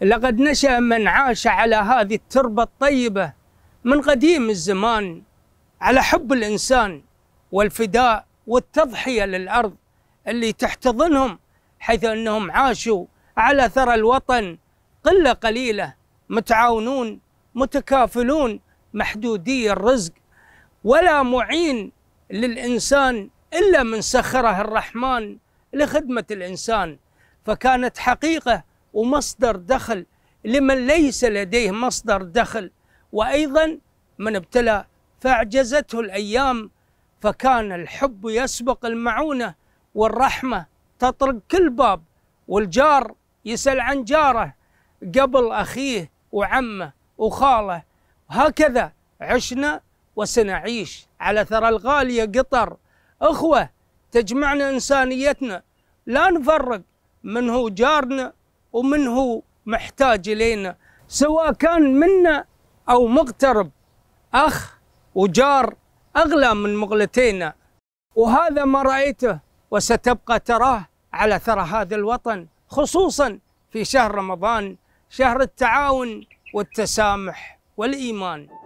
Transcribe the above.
لقد نشأ من عاش على هذه التربة الطيبة من قديم الزمان على حب الإنسان والفداء والتضحية للأرض اللي تحتضنهم حيث أنهم عاشوا على ثرى الوطن قلة قليلة متعاونون متكافلون محدودي الرزق ولا معين للإنسان إلا من سخره الرحمن لخدمة الإنسان فكانت حقيقة ومصدر دخل لمن ليس لديه مصدر دخل وأيضا من ابتلى فأعجزته الأيام فكان الحب يسبق المعونة والرحمة تطرق كل باب والجار يسأل عن جاره قبل أخيه وعمه وخاله هكذا عشنا وسنعيش على ثرى الغالية قطر أخوة تجمعنا إنسانيتنا لا نفرق من هو جارنا ومن هو محتاج إلينا سواء كان منا أو مغترب أخ وجار أغلى من مغلتينا وهذا ما رأيته وستبقى تراه على ثرى هذا الوطن خصوصا في شهر رمضان شهر التعاون والتسامح والإيمان